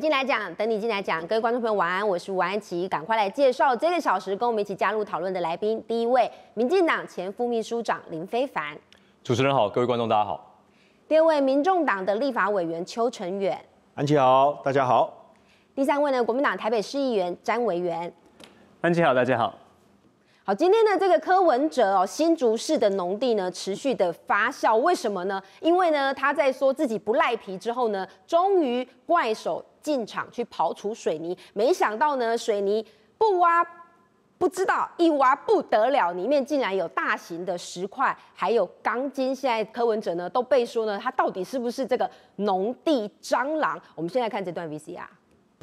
进来讲，等你进来讲，各位观众朋友晚安，我是吴安琪，赶快来介绍这个小时跟我们一起加入讨论的来宾。第一位，民进党前副秘书长林非凡。主持人好，各位观众大家好。第二位，民众党的立法委员邱成远。安琪好，大家好。第三位呢，国民党台北市议员詹维元。安琪好，大家好。好，今天的这个柯文哲哦，新竹市的农地呢持续的发酵，为什么呢？因为呢他在说自己不赖皮之后呢，终于怪手。进场去刨除水泥，没想到呢，水泥不挖不知道，一挖不得了，里面竟然有大型的石块，还有钢筋。现在柯文哲呢都被说呢，他到底是不是这个农地蟑螂？我们先来看这段 VCR。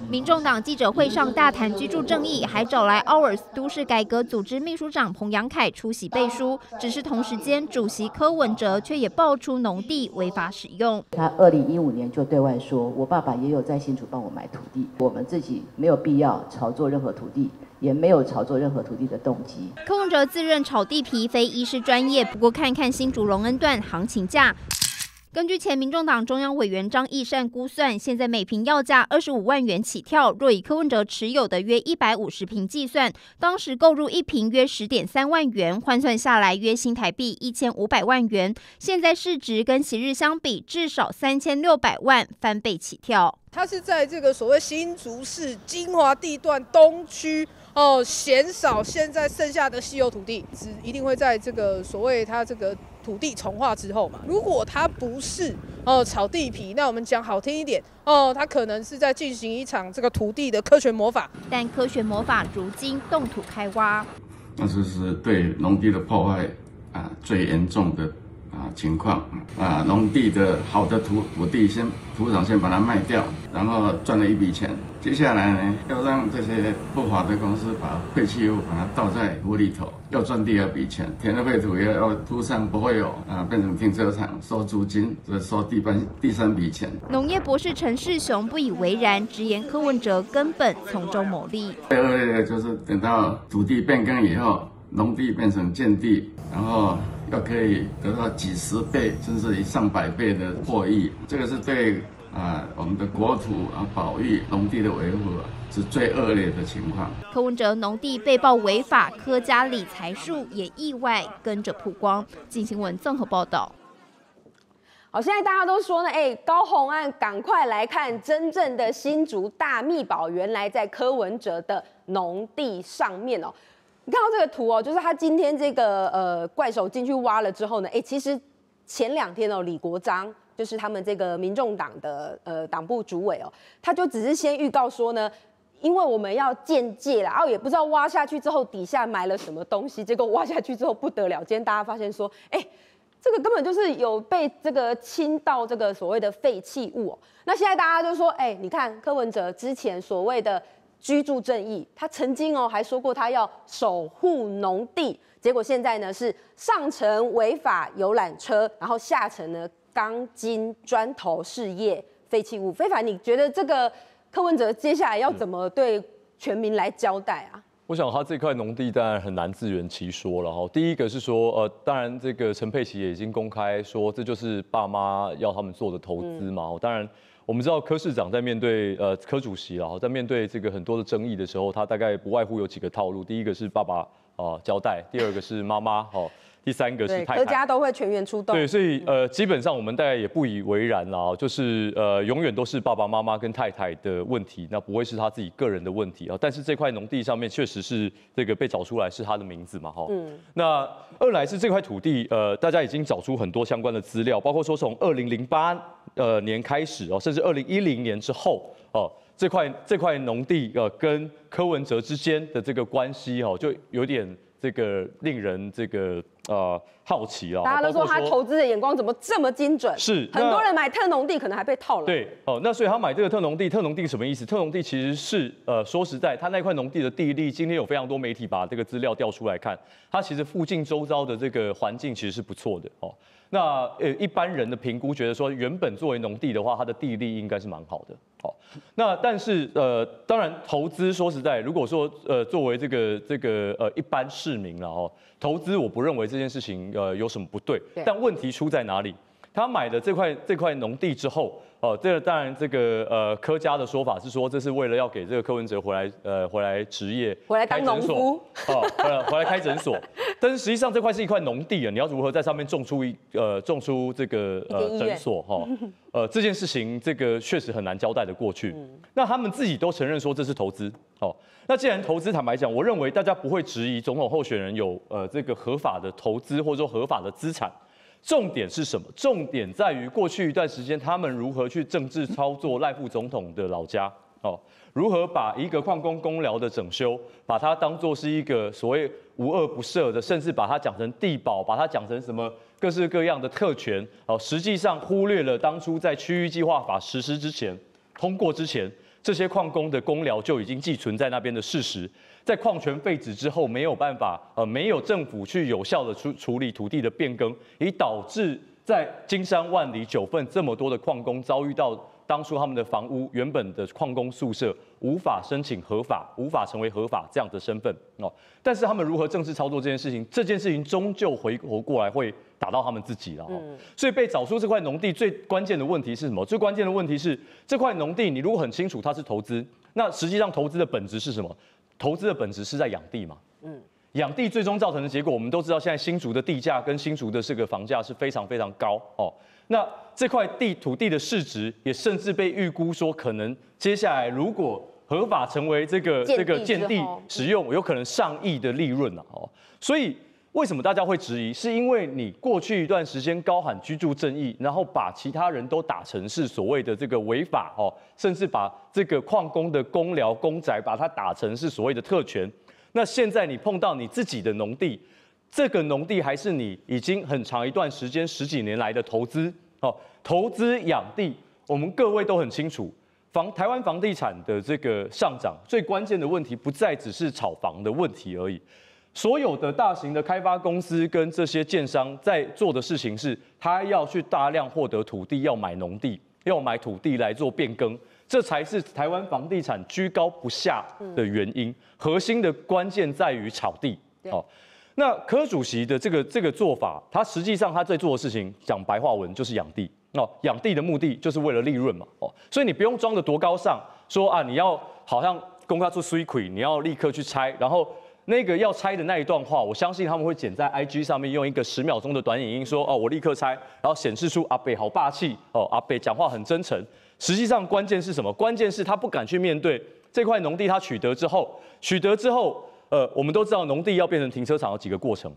民众党记者会上大谈居住正义，还找来 OURS 都市改革组织秘书长彭阳凯出席背书。只是同时间，主席柯文哲却也爆出农地违法使用。他二零一五年就对外说，我爸爸也有在新竹帮我买土地，我们自己没有必要炒作任何土地，也没有炒作任何土地的动机。柯文哲自认炒地皮非医师专业，不过看看新竹龙恩段行情价。根据前民众党中央委员张义善估算，现在每瓶要价二十五万元起跳。若以柯文哲持有的约一百五十瓶计算，当时购入一瓶约十点三万元，换算下来约新台币一千五百万元。现在市值跟前日相比，至少三千六百万翻倍起跳。他是在这个所谓新竹市金华地段东区。哦，嫌少，现在剩下的稀有土地只一定会在这个所谓它这个土地重化之后嘛？如果它不是哦炒地皮，那我们讲好听一点哦，它可能是在进行一场这个土地的科学魔法。但科学魔法如今冻土开挖，那这是对农地的破坏啊最严重的。啊，情况啊，农地的好的土土地先土壤先把它卖掉，然后赚了一笔钱。接下来呢，要让这些不法的公司把废弃物把它倒在窝里头，又赚第二笔钱。填了废土，又要铺上，不会有啊，变成停车场收租金，这收第三第三笔钱。农业博士陈世雄不以为然，直言柯文哲根本从中牟利。第二个就是等到土地变更以后，农地变成建地，然后。又可以得到几十倍甚至于上百倍的获益，这个是对啊我们的国土啊保育农地的维护是最恶劣的情况。柯文哲农地被曝违法，柯家理财术也意外跟着曝光，进行问政和报道。好，现在大家都说呢，哎，高洪案赶快来看真正的新竹大秘宝，原来在柯文哲的农地上面哦。你看到这个图哦，就是他今天这个呃怪手进去挖了之后呢，哎，其实前两天哦，李国章就是他们这个民众党的呃党部主委哦，他就只是先预告说呢，因为我们要鉴戒啦，然后也不知道挖下去之后底下埋了什么东西，结果挖下去之后不得了，今天大家发现说，哎，这个根本就是有被这个侵到这个所谓的废弃物哦，那现在大家就说，哎，你看柯文哲之前所谓的。居住正义，他曾经哦还说过他要守护农地，结果现在呢是上层违法游览车，然后下层呢钢筋砖头事业废弃物。非凡，你觉得这个柯文哲接下来要怎么对全民来交代啊？我想他这块农地当然很难自圆其说了哈。第一个是说呃，当然这个陈佩琪也已经公开说这就是爸妈要他们做的投资嘛。当然。我们知道柯市长在面对呃柯主席啊，在面对这个很多的争议的时候，他大概不外乎有几个套路。第一个是爸爸啊交代，第二个是妈妈哦，第三个是太太。对，家都会全员出动。对，所以呃，基本上我们大概也不以为然啦，就是呃，永远都是爸爸妈妈跟太太的问题，那不会是他自己个人的问题啊。但是这块农地上面确实是这个被找出来是他的名字嘛，哈。嗯。那二来是这块土地，呃，大家已经找出很多相关的资料，包括说从二零零八。呃，年开始哦，甚至二零一零年之后哦，这块这块农地呃，跟柯文哲之间的这个关系哦，就有点这个令人这个。呃，好奇啊！大家都说他投资的眼光怎么这么精准？是很多人买特农地可能还被套了。对，哦，那所以他买这个特农地，特农地什么意思？特农地其实是呃，说实在，他那块农地的地利，今天有非常多媒体把这个资料调出来看，它其实附近周遭的这个环境其实是不错的哦。那呃，一般人的评估觉得说，原本作为农地的话，它的地利应该是蛮好的。好，那但是呃，当然投资说实在，如果说呃，作为这个这个呃一般市民了哦，投资我不认为是。这件事情，呃，有什么不对？但问题出在哪里？他买的这块这块农地之后，哦，这当然这个呃柯家的说法是说这是为了要给这个柯文哲回来呃回来职业，回来当农夫，哦，回来回来开诊所，但是实际上这块是一块农地啊，你要如何在上面种出一呃种出这个呃诊所哈，呃这件事情这个确实很难交代的过去。那他们自己都承认说这是投资，哦，那既然投资，坦白讲，我认为大家不会质疑总统候选人有呃这个合法的投资或者说合法的资产。重点是什么？重点在于过去一段时间，他们如何去政治操作赖副总统的老家哦，如何把一个矿工公寮的整修，把它当作是一个所谓无恶不赦的，甚至把它讲成地保，把它讲成什么各式各样的特权哦，实际上忽略了当初在区域计划法实施之前通过之前，这些矿工的公寮就已经寄存在那边的事实。在矿权废止之后，没有办法，呃，没有政府去有效的处处理土地的变更，以导致在金山万里九份这么多的矿工遭遇到当初他们的房屋原本的矿工宿舍无法申请合法，无法成为合法这样的身份哦。但是他们如何正式操作这件事情？这件事情终究回头过来会打到他们自己了。哦，所以被找出这块农地最关键的问题是什么？最关键的问题是这块农地，你如果很清楚它是投资，那实际上投资的本质是什么？投资的本质是在养地嘛，嗯，养地最终造成的结果，我们都知道，现在新竹的地价跟新竹的这个房价是非常非常高哦。那这块地土地的市值也甚至被预估说，可能接下来如果合法成为这个这个建地使用，有可能上亿的利润了哦，所以。为什么大家会质疑？是因为你过去一段时间高喊居住正义，然后把其他人都打成是所谓的这个违法哦，甚至把这个矿工的公寮公宅把它打成是所谓的特权。那现在你碰到你自己的农地，这个农地还是你已经很长一段时间十几年来的投资哦，投资养地，我们各位都很清楚，房台湾房地产的这个上涨，最关键的问题不再只是炒房的问题而已。所有的大型的开发公司跟这些建商在做的事情是，他要去大量获得土地，要买农地，要买土地来做变更，这才是台湾房地产居高不下的原因。核心的关键在于炒地。好，那柯主席的这个这个做法，他实际上他在做的事情，讲白话文就是养地。哦，养地的目的就是为了利润嘛。哦，所以你不用装的多高尚，说啊你要好像公开做 secret，你要立刻去拆，然后。那个要拆的那一段话，我相信他们会剪在 IG 上面，用一个十秒钟的短影音说：“哦，我立刻拆。”然后显示出阿贝好霸气哦，阿贝讲话很真诚。实际上，关键是什么？关键是他不敢去面对这块农地，他取得之后，取得之后，呃，我们都知道农地要变成停车场有几个过程。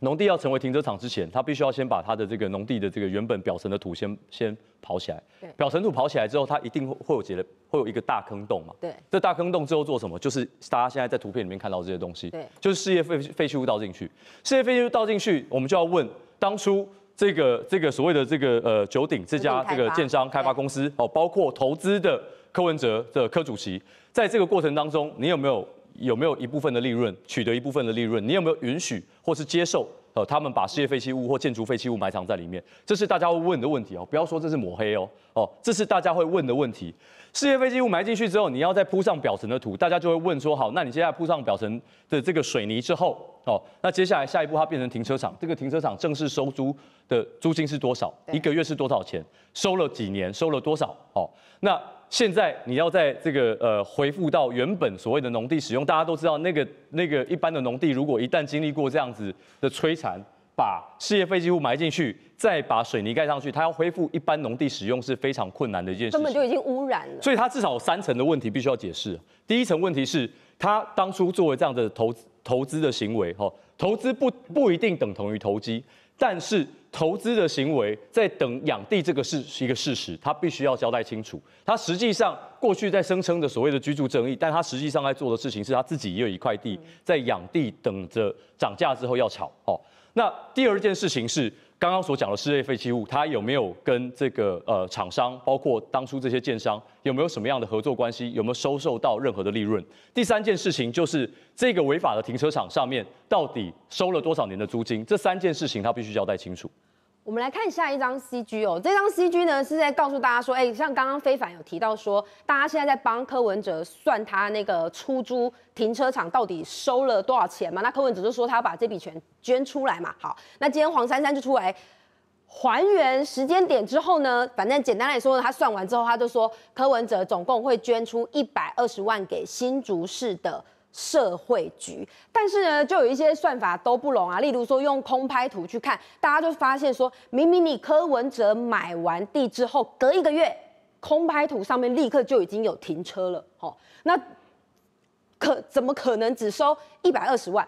农地要成为停车场之前，他必须要先把他的这个农地的这个原本表层的土先先刨起来。表层土刨起来之后，它一定会有结了，会有一个大坑洞嘛。对，这大坑洞之后做什么？就是大家现在在图片里面看到这些东西。对，就是事业废废弃物倒进去。事业废弃物倒进去，我们就要问当初这个这个所谓的这个呃九鼎这家这个建商开发公司哦，包括投资的柯文哲的柯主席，在这个过程当中，你有没有？有没有一部分的利润，取得一部分的利润？你有没有允许或是接受？呃，他们把事业废弃物或建筑废弃物埋藏在里面，这是大家会问的问题哦。不要说这是抹黑哦，哦，这是大家会问的问题。事业废弃物埋进去之后，你要再铺上表层的土，大家就会问说：好，那你现在铺上表层的这个水泥之后，哦，那接下来下一步它变成停车场，这个停车场正式收租的租金是多少？一个月是多少钱？收了几年？收了多少？哦，那。现在你要在这个呃恢复到原本所谓的农地使用，大家都知道那个那个一般的农地，如果一旦经历过这样子的摧残，把事业废弃物埋进去，再把水泥盖上去，它要恢复一般农地使用是非常困难的一件事根本就已经污染了。所以它至少有三层的问题必须要解释。第一层问题是它当初作为这样的投投资的行为，哈，投资不不一定等同于投机。但是投资的行为在等养地这个事是一个事实，他必须要交代清楚。他实际上过去在声称的所谓的居住争议，但他实际上在做的事情是他自己也有一块地在养地，等着涨价之后要炒。哦，那第二件事情是。刚刚所讲的室内废弃物，他有没有跟这个呃厂商，包括当初这些建商，有没有什么样的合作关系？有没有收受到任何的利润？第三件事情就是这个违法的停车场上面到底收了多少年的租金？这三件事情他必须交代清楚。我们来看下一张 CG 哦，这张 CG 呢是在告诉大家说，哎，像刚刚非凡有提到说，大家现在在帮柯文哲算他那个出租停车场到底收了多少钱嘛？那柯文哲就说他把这笔钱捐出来嘛。好，那今天黄珊珊就出来还原时间点之后呢，反正简单来说呢，他算完之后他就说，柯文哲总共会捐出一百二十万给新竹市的。社会局，但是呢，就有一些算法都不容啊。例如说，用空拍图去看，大家就发现说，明明你柯文哲买完地之后，隔一个月，空拍图上面立刻就已经有停车了。哦，那可怎么可能只收一百二十万？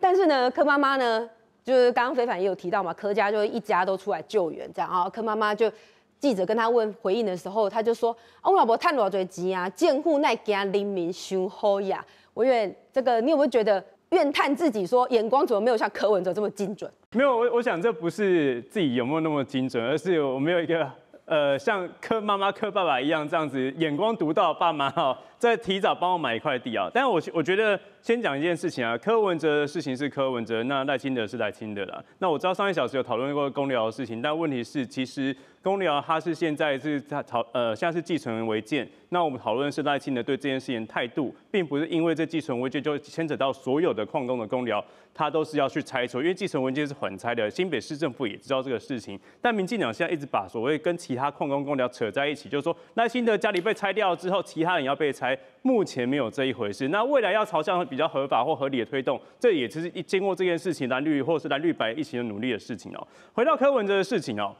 但是呢，柯妈妈呢，就是刚刚非凡也有提到嘛，柯家就一家都出来救援，这样啊。柯妈妈就记者跟他问回应的时候，他就说：“我老婆赚多少钱啊，建户那惊人民修好呀。”我怨这个，你有没有觉得怨叹自己说眼光怎么没有像柯文哲这么精准？没有，我我想这不是自己有没有那么精准，而是我没有一个呃像柯妈妈、柯爸爸一样这样子眼光独到，爸妈哦，在提早帮我买一块地啊。但是，我我觉得先讲一件事情啊，柯文哲的事情是柯文哲，那赖清德是赖清德啦。那我知道上一小时有讨论过公聊的事情，但问题是其实。公聊，他是现在是在讨，呃，现在是继承违建。那我们讨论是赖清德对这件事情态度，并不是因为这继承文件就牵扯到所有的矿工的公聊，他都是要去拆除。因为继承文件是缓拆的，新北市政府也知道这个事情。但民进党现在一直把所谓跟其他矿工公聊扯在一起，就是说赖清德家里被拆掉之后，其他人要被拆。目前没有这一回事。那未来要朝向比较合法或合理的推动，这也其实一经过这件事情，蓝绿或是蓝绿白一起的努力的事情哦。回到柯文哲的事情哦。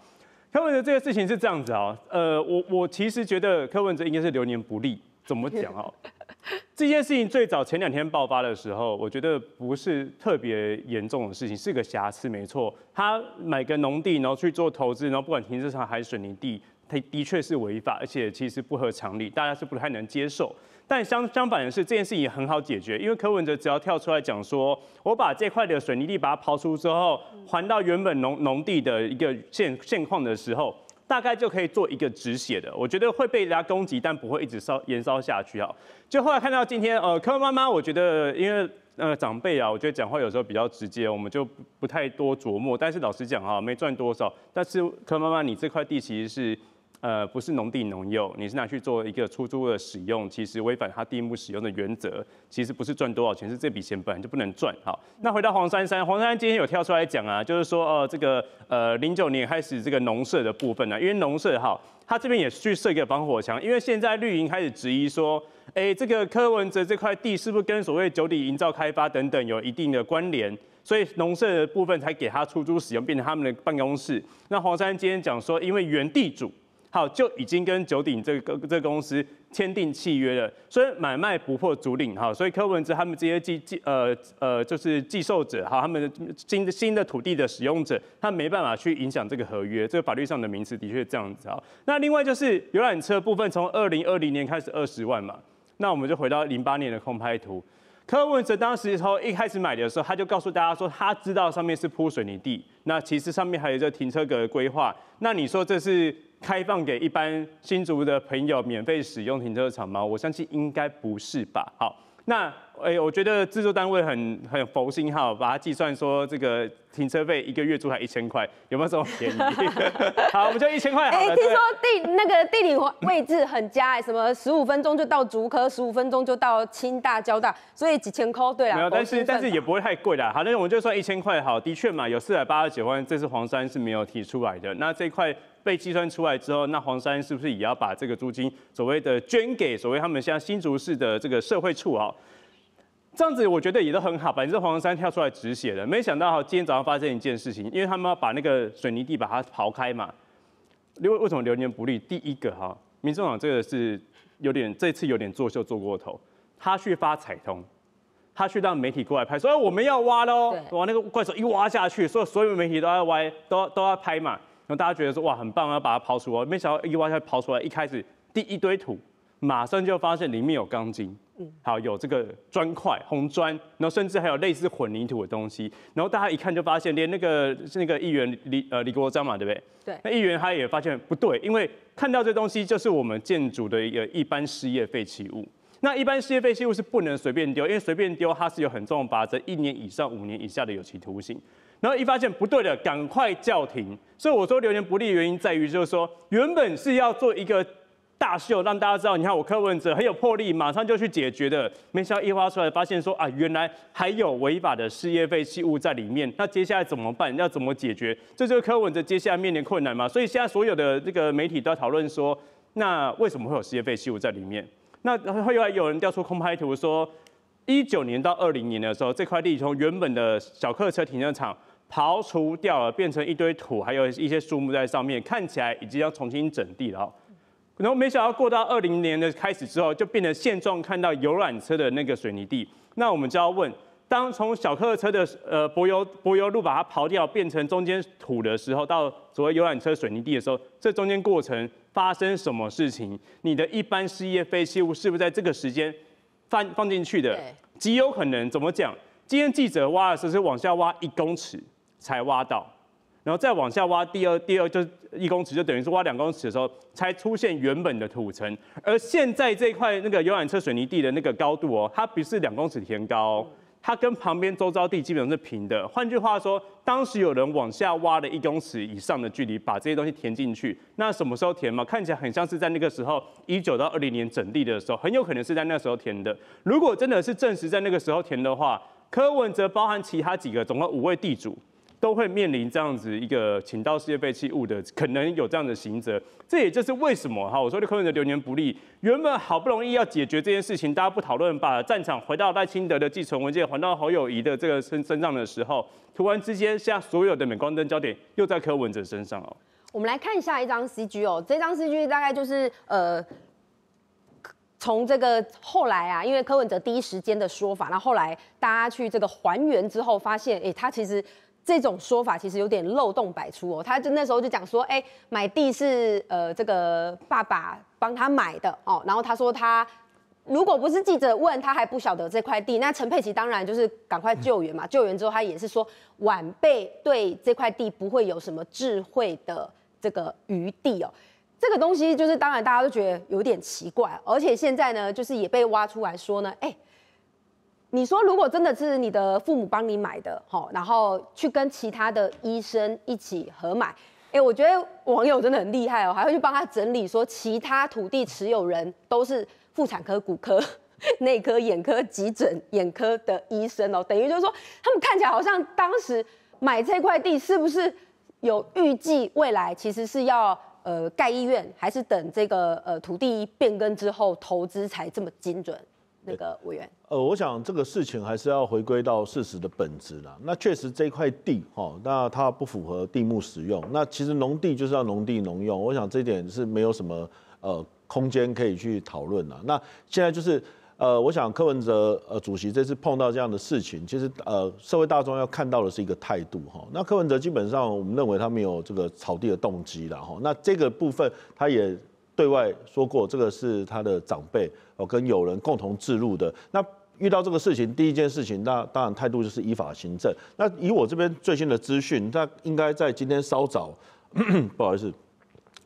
柯文哲这个事情是这样子啊，呃，我我其实觉得柯文哲应该是流年不利，怎么讲啊？这件事情最早前两天爆发的时候，我觉得不是特别严重的事情，是个瑕疵，没错。他买个农地，然后去做投资，然后不管停车场还是水泥地，他的确是违法，而且其实不合常理，大家是不太能接受。但相相反的是，这件事情很好解决，因为柯文哲只要跳出来讲说，我把这块的水泥地把它刨出之后，还到原本农农地的一个现现况的时候，大概就可以做一个止血的。我觉得会被人家攻击，但不会一直烧延烧下去啊。就后来看到今天呃柯妈妈，我觉得因为呃长辈啊，我觉得讲话有时候比较直接，我们就不太多琢磨。但是老实讲啊，没赚多少。但是柯妈妈，你这块地其实是。呃，不是农地农用，你是拿去做一个出租的使用，其实违反他第一步使用的原则。其实不是赚多少钱，是这笔钱本来就不能赚。好，那回到黄珊珊，黄珊珊今天有跳出来讲啊，就是说，哦，这个呃，零九年开始这个农舍的部分呢，因为农舍哈，他这边也去设一个防火墙，因为现在绿营开始质疑说，哎，这个柯文哲这块地是不是跟所谓九里营造开发等等有一定的关联，所以农舍的部分才给他出租使用，变成他们的办公室。那黄珊珊今天讲说，因为原地主。好，就已经跟九鼎这个这个公司签订契约了，所以买卖不破租赁哈。所以柯文哲他们这些寄寄呃呃就是寄售者，哈，他们新新的土地的使用者，他没办法去影响这个合约。这个法律上的名词的确这样子啊。那另外就是游览车部分，从二零二零年开始二十万嘛。那我们就回到零八年的空拍图，柯文哲当时时候一开始买的时候，他就告诉大家说，他知道上面是铺水泥地，那其实上面还有这停车格的规划。那你说这是？开放给一般新竹的朋友免费使用停车场吗？我相信应该不是吧。好，那。哎，我觉得制作单位很很佛心哈，把它计算说这个停车费一个月租才一千块，有没有这么便宜？好，我们就一千块。哎，听说地那个地理位置很佳，什么十五分钟就到竹科，十五分钟就到清大、交大，所以几千块对啦。没有，但是但是也不会太贵啦。好，那我们就算一千块好。的确嘛，有四百八十九万，这是黄山是没有提出来的。那这块被计算出来之后，那黄山是不是也要把这个租金所谓的捐给所谓他们像新竹市的这个社会处哈？这样子我觉得也都很好，反正黄山跳出来止血了。没想到今天早上发生一件事情，因为他们要把那个水泥地把它刨开嘛。因为为什么流年不利？第一个哈，民进党这个是有点这次有点作秀做过头。他去发彩通，他去让媒体过来拍，说我们要挖喽。哇，那个怪兽一挖下去，所有所有媒体都要歪，都都要拍嘛。然后大家觉得说哇很棒啊，把它刨出来。没想到一挖才刨出来，一开始第一堆土马上就发现里面有钢筋。好，有这个砖块，红砖，然后甚至还有类似混凝土的东西，然后大家一看就发现，连那个那个议员李呃李国章嘛，对不对？对，那议员他也发现不对，因为看到这东西就是我们建筑的一个一般事业废弃物，那一般事业废弃物是不能随便丢，因为随便丢它是有很重罚则，一年以上五年以下的有期徒刑，然后一发现不对的，赶快叫停。所以我说流言不利原因在于，就是说原本是要做一个。大秀让大家知道，你看我柯文哲很有魄力，马上就去解决的。没想到一挖出来，发现说啊，原来还有违法的事业废弃物在里面。那接下来怎么办？要怎么解决？这就是柯文哲接下来面临困难嘛。所以现在所有的这个媒体都讨论说，那为什么会有事业废弃物在里面？那后来有人调出空拍图，说一九年到二零年的时候，这块地从原本的小客车停车场刨除掉了，变成一堆土，还有一些树木在上面，看起来已经要重新整地了。然后没想到过到二零年的开始之后，就变成现状，看到游览车的那个水泥地。那我们就要问：当从小客车的呃柏油柏油路把它刨掉，变成中间土的时候，到所谓游览车水泥地的时候，这中间过程发生什么事情？你的一般事业废弃物是不是在这个时间放放进去的？极有可能，怎么讲？今天记者挖的时候是往下挖一公尺才挖到。然后再往下挖第二，第二就是一公尺，就等于是挖两公尺的时候，才出现原本的土层。而现在这块那个游览车水泥地的那个高度哦，它不是两公尺填高，它跟旁边周遭地基本上是平的。换句话说，当时有人往下挖了一公尺以上的距离，把这些东西填进去。那什么时候填嘛？看起来很像是在那个时候，一九到二零年整地的时候，很有可能是在那时候填的。如果真的是证实在那个时候填的话，柯文哲包含其他几个，总共五位地主。都会面临这样子一个请到世界被弃物的可能有这样的刑责，这也就是为什么哈，我说柯文哲流年不利，原本好不容易要解决这件事情，大家不讨论，把战场回到赖清德的继承文件，还到侯友谊的这个身身上的时候，突然之间，现在所有的镁光灯焦点又在柯文哲身上哦。我们来看下一张 C G 哦，这张 C G 大概就是呃，从这个后来啊，因为柯文哲第一时间的说法，那后后来大家去这个还原之后，发现，哎，他其实。这种说法其实有点漏洞百出哦，他就那时候就讲说，哎，买地是呃这个爸爸帮他买的哦，然后他说他如果不是记者问他还不晓得这块地，那陈佩琪当然就是赶快救援嘛，救援之后他也是说晚辈对这块地不会有什么智慧的这个余地哦，这个东西就是当然大家都觉得有点奇怪，而且现在呢就是也被挖出来说呢，哎。你说，如果真的是你的父母帮你买的，吼，然后去跟其他的医生一起合买，哎，我觉得网友真的很厉害哦，还会去帮他整理说其他土地持有人都是妇产科、骨科、内科、眼科、急诊眼科的医生哦，等于就是说，他们看起来好像当时买这块地是不是有预计未来其实是要呃盖医院，还是等这个呃土地变更之后投资才这么精准？这个委员，呃，我想这个事情还是要回归到事实的本质了。那确实这块地哈，那它不符合地目使用。那其实农地就是要农地农用，我想这一点是没有什么呃空间可以去讨论了。那现在就是呃，我想柯文哲呃主席这次碰到这样的事情，其实呃社会大众要看到的是一个态度哈。那柯文哲基本上我们认为他没有这个草地的动机了哈。那这个部分他也。对外说过，这个是他的长辈哦，跟友人共同置入的。那遇到这个事情，第一件事情，那当然态度就是依法行政。那以我这边最新的资讯，那应该在今天稍早，不好意思，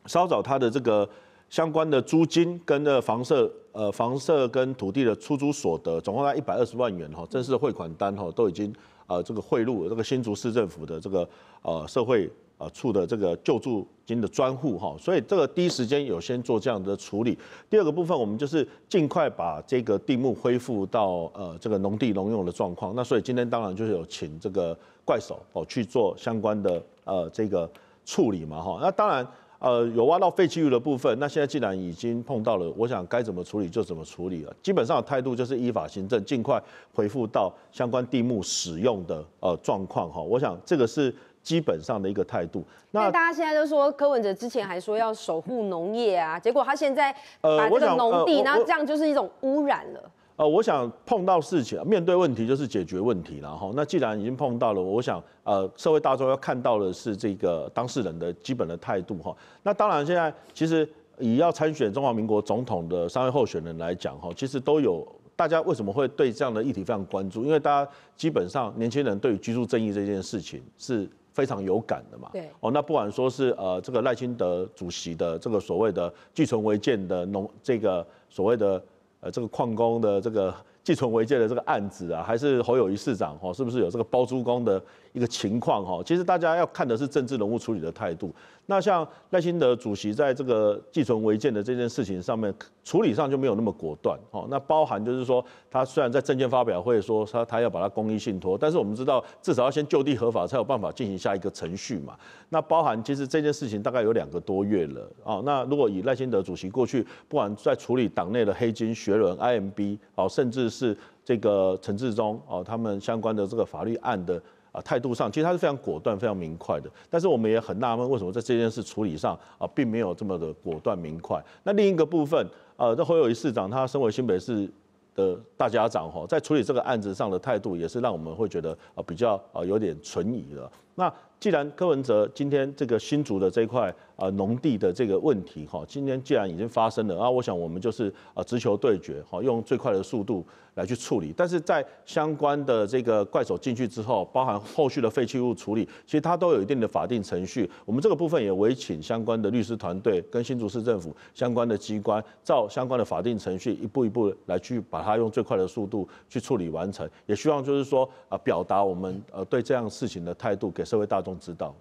稍早他的这个相关的租金跟的房舍呃房舍跟土地的出租所得，总共在一百二十万元哈，正式的汇款单哈都已经呃这个汇入这个新竹市政府的这个呃社会呃处的这个救助。经的专户哈，所以这个第一时间有先做这样的处理。第二个部分，我们就是尽快把这个地目恢复到呃这个农地农用的状况。那所以今天当然就是有请这个怪手哦去做相关的呃这个处理嘛哈。那当然呃有挖到废弃物的部分，那现在既然已经碰到了，我想该怎么处理就怎么处理了。基本上的态度就是依法行政，尽快恢复到相关地目使用的呃状况哈。我想这个是。基本上的一个态度。那大家现在都说柯文哲之前还说要守护农业啊，结果他现在把这个农地，然后这样就是一种污染了。呃，我想碰到事情，面对问题就是解决问题，然后那既然已经碰到了，我想呃，社会大众要看到的是这个当事人的基本的态度哈。那当然现在其实以要参选中华民国总统的三位候选人来讲哈，其实都有大家为什么会对这样的议题非常关注？因为大家基本上年轻人对于居住正义这件事情是。非常有感的嘛，对哦，那不管说是呃这个赖清德主席的这个所谓的寄存违建的农，这个所谓的呃这个矿工的这个寄存违建的这个案子啊，还是侯友谊市长哦，是不是有这个包租公的？一个情况哈，其实大家要看的是政治人物处理的态度。那像赖清德主席在这个寄存违建的这件事情上面，处理上就没有那么果断哦。那包含就是说，他虽然在证件发表会说他他要把它公益信托，但是我们知道至少要先就地合法才有办法进行下一个程序嘛。那包含其实这件事情大概有两个多月了哦。那如果以赖清德主席过去不管在处理党内的黑金、学伦、IMB 哦，甚至是这个陈志忠哦，他们相关的这个法律案的。啊，态度上其实他是非常果断、非常明快的，但是我们也很纳闷，为什么在这件事处理上啊，并没有这么的果断明快？那另一个部分，呃，那侯友谊市长他身为新北市的大家长吼，在处理这个案子上的态度，也是让我们会觉得啊，比较啊有点存疑了。那既然柯文哲今天这个新竹的这块呃农地的这个问题哈，今天既然已经发生了啊，我想我们就是啊直球对决哈，用最快的速度来去处理。但是在相关的这个怪手进去之后，包含后续的废弃物处理，其实它都有一定的法定程序。我们这个部分也委请相关的律师团队跟新竹市政府相关的机关，照相关的法定程序一步一步来去把它用最快的速度去处理完成。也希望就是说啊，表达我们呃对这样事情的态度给。社会大众知道。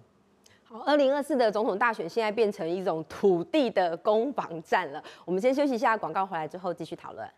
好，二零二四的总统大选现在变成一种土地的攻防战了。我们先休息一下，广告回来之后继续讨论。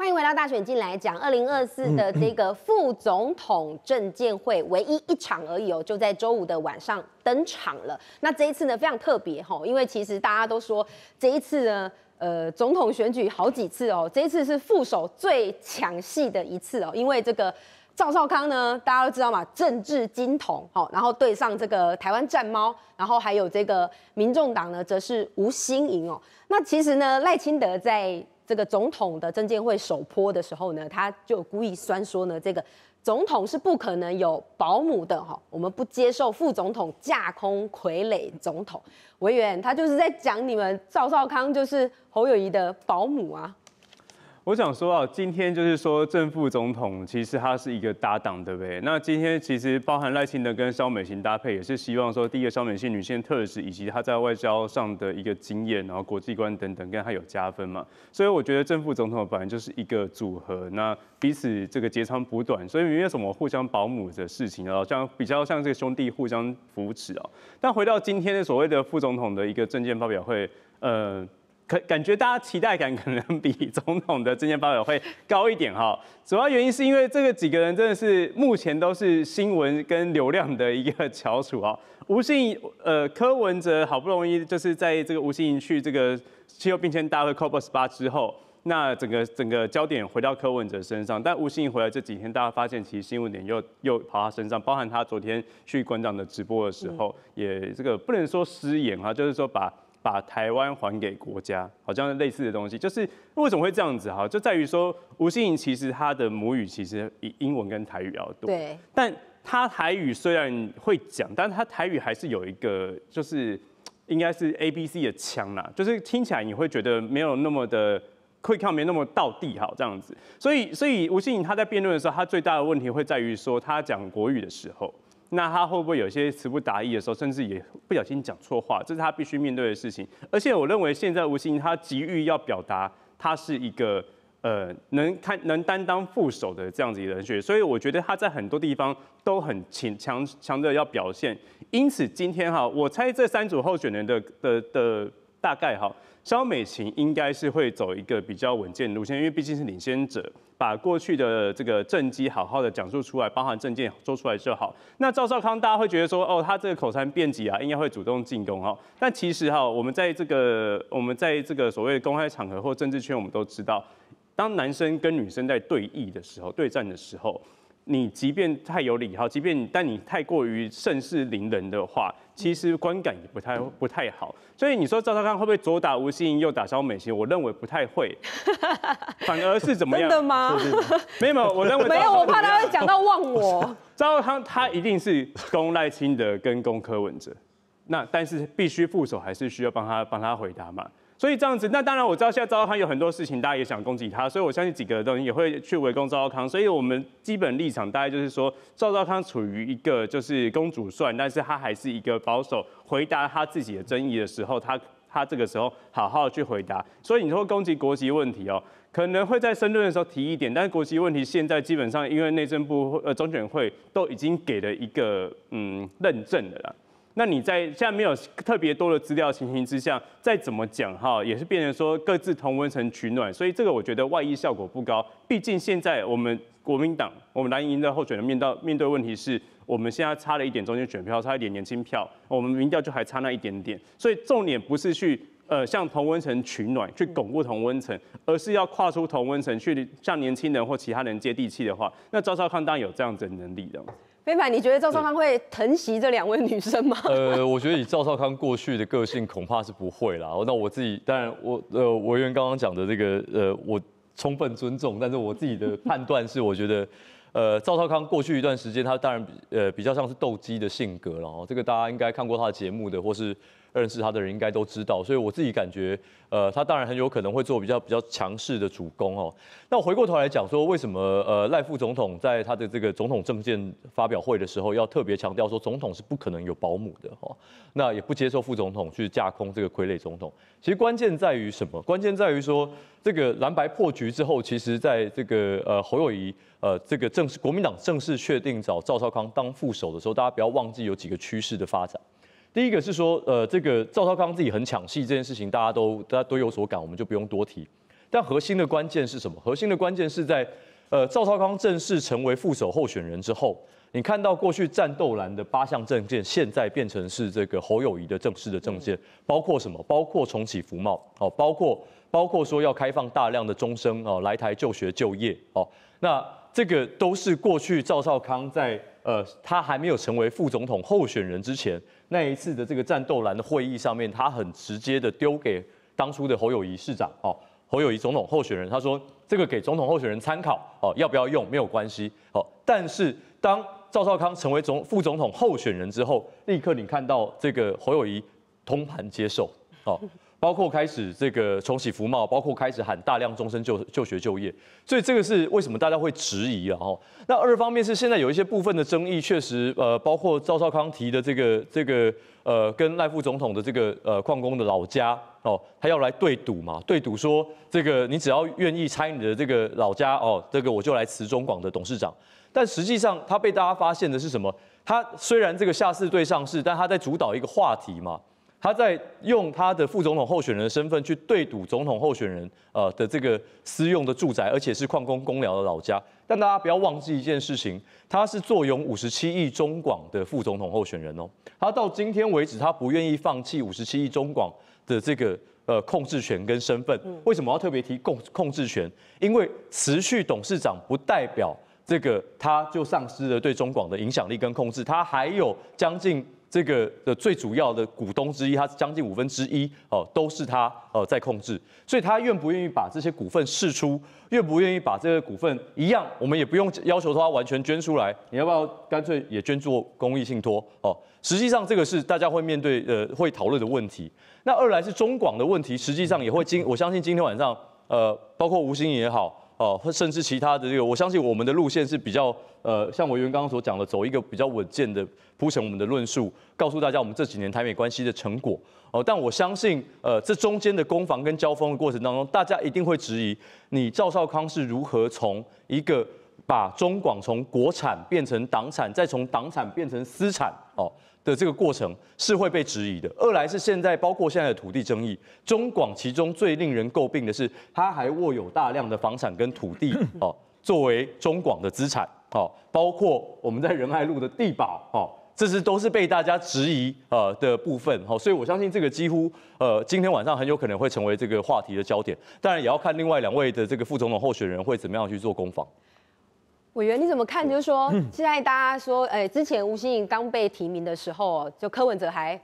欢迎回到大选进来讲二零二四的这个副总统证监会，唯一一场而已哦，就在周五的晚上登场了。那这一次呢非常特别哈，因为其实大家都说这一次呢，呃，总统选举好几次哦，这一次是副手最抢戏的一次哦，因为这个赵少康呢，大家都知道嘛，政治金童哦，然后对上这个台湾战猫，然后还有这个民众党呢，则是吴新颖哦。那其实呢，赖清德在。这个总统的证监会首波的时候呢，他就故意酸说呢，这个总统是不可能有保姆的哈，我们不接受副总统架空傀儡总统委员，他就是在讲你们赵少康就是侯友谊的保姆啊。我想说啊，今天就是说正副总统其实他是一个搭档，对不对？那今天其实包含赖清德跟肖美琴搭配，也是希望说第一个萧美琴女性特质以及她在外交上的一个经验，然后国际观等等，跟她有加分嘛。所以我觉得正副总统本来就是一个组合，那彼此这个截长补短，所以没有什么互相保姆的事情，好像比较像这个兄弟互相扶持啊。但回到今天的所谓的副总统的一个证件发表会，呃。可感觉大家期待感可能比总统的政件发表会高一点哈，主要原因是因为这个几个人真的是目前都是新闻跟流量的一个翘楚啊。吴信，呃，柯文哲好不容易就是在这个吴信去这个气候变迁大会 c o p s 八之后，那整个整个焦点回到柯文哲身上，但吴信回来这几天，大家发现其实新闻点又又跑他身上，包含他昨天去馆长的直播的时候，也这个不能说失言啊，就是说把。把台湾还给国家，好像类似的东西，就是为什么会这样子哈，就在于说吴欣颖其实她的母语其实比英文跟台语比较多，对，但她台语虽然会讲，但她台语还是有一个就是应该是 A B C 的腔啦，就是听起来你会觉得没有那么的会看，没那么到地好这样子，所以所以吴欣颖她在辩论的时候，她最大的问题会在于说她讲国语的时候。那他会不会有些词不达意的时候，甚至也不小心讲错话？这是他必须面对的事情。而且我认为现在吴昕他急于要表达，他是一个呃能看能担当副手的这样子一个人选，所以我觉得他在很多地方都很强强强的要表现。因此今天哈，我猜这三组候选人的的的大概哈。肖美琴应该是会走一个比较稳健的路线，因为毕竟是领先者，把过去的这个政绩好好的讲述出来，包含证件做出来就好。那赵少康大家会觉得说，哦，他这个口才辩技啊，应该会主动进攻哦。但其实哈，我们在这个我们在这个所谓的公开场合或政治圈，我们都知道，当男生跟女生在对弈的时候，对战的时候。你即便太有理貌，即便但你太过于盛世凌人的话，其实观感也不太不太好。所以你说赵少康会不会左打吴兴右打萧美琴？我认为不太会，反而是怎么样？真的吗？没有，我认为没有。我怕他会讲到忘我。赵少康他一定是攻赖清德跟攻柯文哲，那但是必须副手还是需要帮他帮他回答嘛。所以这样子，那当然我知道，现在赵少康有很多事情，大家也想攻击他，所以我相信几个东西也会去围攻赵少康。所以我们基本立场大概就是说，赵少康处于一个就是公主算，但是他还是一个保守。回答他自己的争议的时候，他他这个时候好好的去回答。所以你说攻击国籍问题哦，可能会在申论的时候提一点，但是国籍问题现在基本上因为内政部呃中选会都已经给了一个嗯认证的啦。那你在现在没有特别多的资料情形之下，再怎么讲哈，也是变成说各自同温层取暖，所以这个我觉得外溢效果不高。毕竟现在我们国民党，我们蓝营的候选人面到面对问题是我们现在差了一点中间选票，差一点年轻票，我们民调就还差那一点点。所以重点不是去呃向同温层取暖，去巩固同温层，而是要跨出同温层去向年轻人或其他人接地气的话，那赵少康当然有这样子的能力的。非凡，你觉得赵少康会疼惜这两位女生吗？呃，我觉得以赵少康过去的个性，恐怕是不会啦。那我自己，当然我呃，委员刚刚讲的这个呃，我充分尊重，但是我自己的判断是，我觉得，呃，赵少康过去一段时间，他当然呃比较像是斗鸡的性格了哦。这个大家应该看过他的节目的，或是。认识他的人应该都知道，所以我自己感觉，呃，他当然很有可能会做比较比较强势的主攻哦。那我回过头来讲说，为什么呃赖副总统在他的这个总统政见发表会的时候，要特别强调说总统是不可能有保姆的哦，那也不接受副总统去架空这个傀儡总统。其实关键在于什么？关键在于说这个蓝白破局之后，其实在这个呃侯友谊呃这个正式国民党正式确定找赵少康当副手的时候，大家不要忘记有几个趋势的发展。第一个是说，呃，这个赵少康自己很抢戏这件事情，大家都大家都有所感，我们就不用多提。但核心的关键是什么？核心的关键是在，呃，赵少康正式成为副手候选人之后，你看到过去战斗蓝的八项证件，现在变成是这个侯友谊的正式的证件，包括什么？包括重启服贸，哦，包括包括说要开放大量的中生哦来台就学就业，哦，那这个都是过去赵少康在。呃，他还没有成为副总统候选人之前，那一次的这个战斗蓝的会议上面，他很直接的丢给当初的侯友谊市长哦，侯友谊总统候选人，他说这个给总统候选人参考哦，要不要用没有关系哦。但是当赵少康成为总副总统候选人之后，立刻你看到这个侯友谊通盘接受哦。包括开始这个重启服贸，包括开始喊大量终身就就学就业，所以这个是为什么大家会质疑啊？吼，那二方面是现在有一些部分的争议，确实呃，包括赵少康提的这个这个呃，跟赖副总统的这个呃矿工的老家哦，他要来对赌嘛，对赌说这个你只要愿意拆你的这个老家哦，这个我就来辞中广的董事长。但实际上他被大家发现的是什么？他虽然这个下市对上市，但他在主导一个话题嘛。他在用他的副总统候选人的身份去对赌总统候选人，呃的这个私用的住宅，而且是矿工公寮的老家。但大家不要忘记一件事情，他是坐拥五十七亿中广的副总统候选人哦。他到今天为止，他不愿意放弃五十七亿中广的这个呃控制权跟身份。为什么要特别提控控制权？因为辞去董事长不代表这个他就丧失了对中广的影响力跟控制，他还有将近。这个的最主要的股东之一，他将近五分之一哦，都是他哦在控制，所以他愿不愿意把这些股份释出，愿不愿意把这个股份一样，我们也不用要求他完全捐出来，你要不要干脆也捐做公益信托哦？实际上这个是大家会面对呃会讨论的问题。那二来是中广的问题，实际上也会今，我相信今天晚上呃，包括吴兴也好。哦，或甚至其他的这个，我相信我们的路线是比较，呃，像委员刚刚所讲的，走一个比较稳健的铺成我们的论述，告诉大家我们这几年台美关系的成果。哦，但我相信，呃，这中间的攻防跟交锋的过程当中，大家一定会质疑，你赵少康是如何从一个把中广从国产变成党产，再从党产变成私产，哦。的这个过程是会被质疑的。二来是现在包括现在的土地争议，中广其中最令人诟病的是，他还握有大量的房产跟土地 哦，作为中广的资产哦，包括我们在仁爱路的地保哦，这些都是被大家质疑呃的部分哦，所以我相信这个几乎呃今天晚上很有可能会成为这个话题的焦点。当然也要看另外两位的这个副总统候选人会怎么样去做攻防。委员，你怎么看？就是说，现在大家说，哎，之前吴欣颖刚被提名的时候，就柯文哲还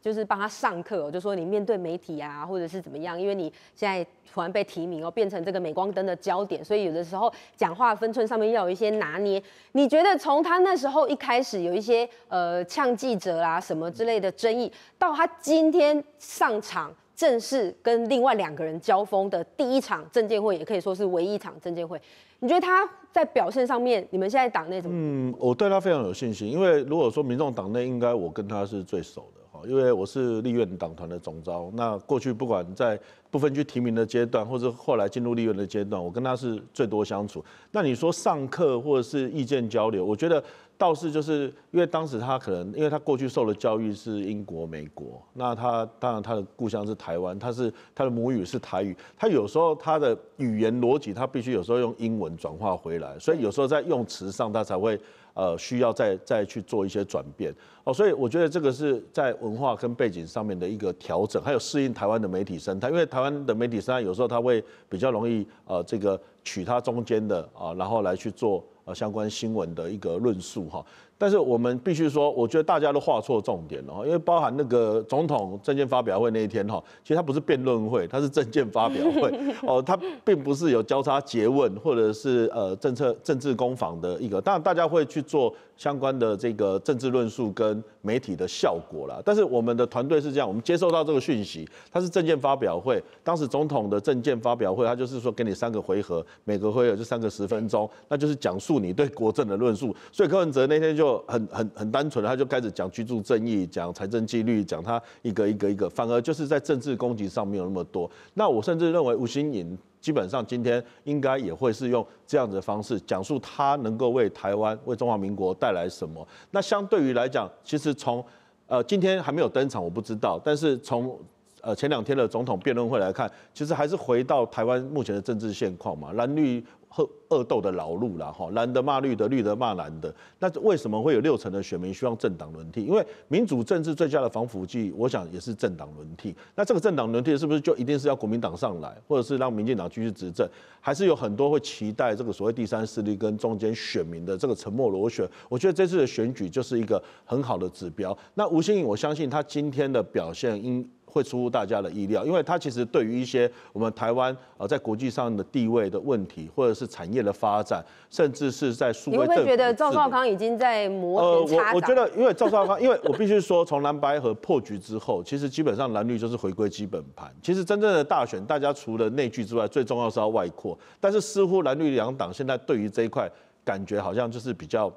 就是帮他上课，就说你面对媒体啊，或者是怎么样，因为你现在突然被提名哦，变成这个镁光灯的焦点，所以有的时候讲话分寸上面要有一些拿捏。你觉得从他那时候一开始有一些呃呛记者啦什么之类的争议，到他今天上场正式跟另外两个人交锋的第一场证监会，也可以说是唯一一场证监会，你觉得他？在表现上面，你们现在党内怎么？嗯，我对他非常有信心，因为如果说民众党内应该我跟他是最熟的哈，因为我是立院党团的总召。那过去不管在不分区提名的阶段，或者后来进入立院的阶段，我跟他是最多相处。那你说上课或者是意见交流，我觉得。倒是就是因为当时他可能，因为他过去受的教育是英国、美国，那他当然他的故乡是台湾，他是他的母语是台语，他有时候他的语言逻辑他必须有时候用英文转化回来，所以有时候在用词上他才会呃需要再再去做一些转变。哦，所以我觉得这个是在文化跟背景上面的一个调整，还有适应台湾的媒体生态，因为台湾的媒体生态有时候他会比较容易呃这个取它中间的啊，然后来去做。呃，相关新闻的一个论述哈。但是我们必须说，我觉得大家都画错重点了，因为包含那个总统证件发表会那一天哈，其实它不是辩论会，它是证件发表会 哦，它并不是有交叉诘问或者是呃政策政治攻防的一个，当然大家会去做相关的这个政治论述跟媒体的效果啦。但是我们的团队是这样，我们接受到这个讯息，它是证件发表会，当时总统的证件发表会，他就是说给你三个回合，每个回合就三个十分钟，那就是讲述你对国政的论述。所以柯文哲那天就。就很很很单纯，他就开始讲居住正义，讲财政纪律，讲他一个一个一个，反而就是在政治攻击上没有那么多。那我甚至认为吴新颖基本上今天应该也会是用这样子的方式讲述他能够为台湾、为中华民国带来什么。那相对于来讲，其实从呃今天还没有登场，我不知道。但是从呃前两天的总统辩论会来看，其实还是回到台湾目前的政治现况嘛，蓝绿。恶恶斗的老路了哈，蓝的骂绿的，绿的骂蓝的。那为什么会有六成的选民需要政党轮替？因为民主政治最佳的防腐剂，我想也是政党轮替。那这个政党轮替是不是就一定是要国民党上来，或者是让民进党继续执政？还是有很多会期待这个所谓第三势力跟中间选民的这个沉默螺旋？我觉得这次的选举就是一个很好的指标。那吴欣颖，我相信他今天的表现应。会出乎大家的意料，因为他其实对于一些我们台湾呃在国际上的地位的问题，或者是产业的发展，甚至是在社会政治，你会觉得赵少康已经在磨？呃，我我觉得，因为赵少康，因为我必须说，从蓝白和破局之后，其实基本上蓝绿就是回归基本盘。其实真正的大选，大家除了内聚之外，最重要是要外扩。但是似乎蓝绿两党现在对于这一块感觉好像就是比较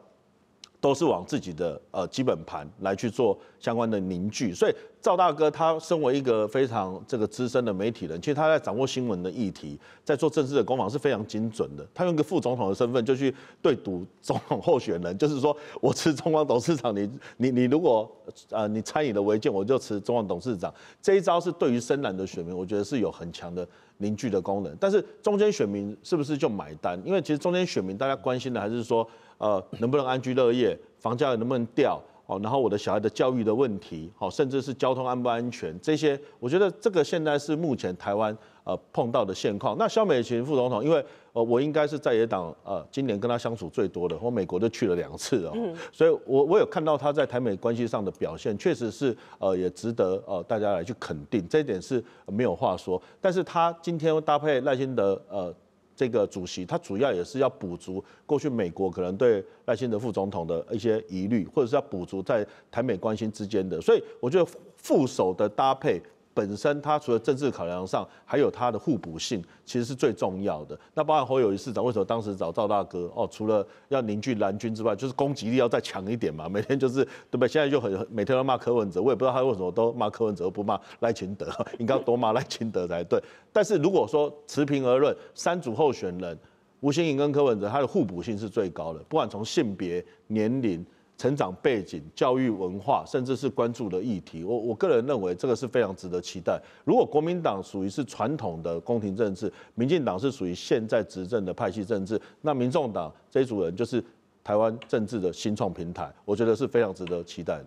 都是往自己的呃基本盘来去做相关的凝聚，所以。赵大哥，他身为一个非常这个资深的媒体人，其实他在掌握新闻的议题，在做政治的攻防是非常精准的。他用一个副总统的身份就去对赌总统候选人，就是说我持中广董事长，你 你你如果呃你参与了违建，我就持中广董事长。这一招是对于深蓝的选民，我觉得是有很强的凝聚的功能。但是中间选民是不是就买单？因为其实中间选民大家关心的还是说，呃，能不能安居乐业，房价能不能掉？哦，然后我的小孩的教育的问题，好，甚至是交通安不安全这些，我觉得这个现在是目前台湾呃碰到的现况。那肖美琴副总统，因为呃我应该是在野党呃今年跟她相处最多的，我美国都去了两次哦，所以我我有看到她在台美关系上的表现，确实是呃也值得呃大家来去肯定，这一点是没有话说。但是他今天搭配赖清德呃。这个主席他主要也是要补足过去美国可能对赖清德副总统的一些疑虑，或者是要补足在台美关系之间的，所以我觉得副手的搭配。本身它除了政治考量上，还有它的互补性，其实是最重要的。那包含侯友谊市长为什么当时找赵大哥？哦，除了要凝聚蓝军之外，就是攻击力要再强一点嘛。每天就是对不对？现在就很每天要骂柯文哲，我也不知道他为什么都骂柯文哲，不骂赖清德，应该多骂赖清德才对。但是如果说持平而论，三组候选人吴欣颖跟柯文哲，他的互补性是最高的，不管从性别、年龄。成长背景、教育文化，甚至是关注的议题，我我个人认为这个是非常值得期待。如果国民党属于是传统的宫廷政治，民进党是属于现在执政的派系政治，那民众党这一组人就是台湾政治的新创平台，我觉得是非常值得期待的。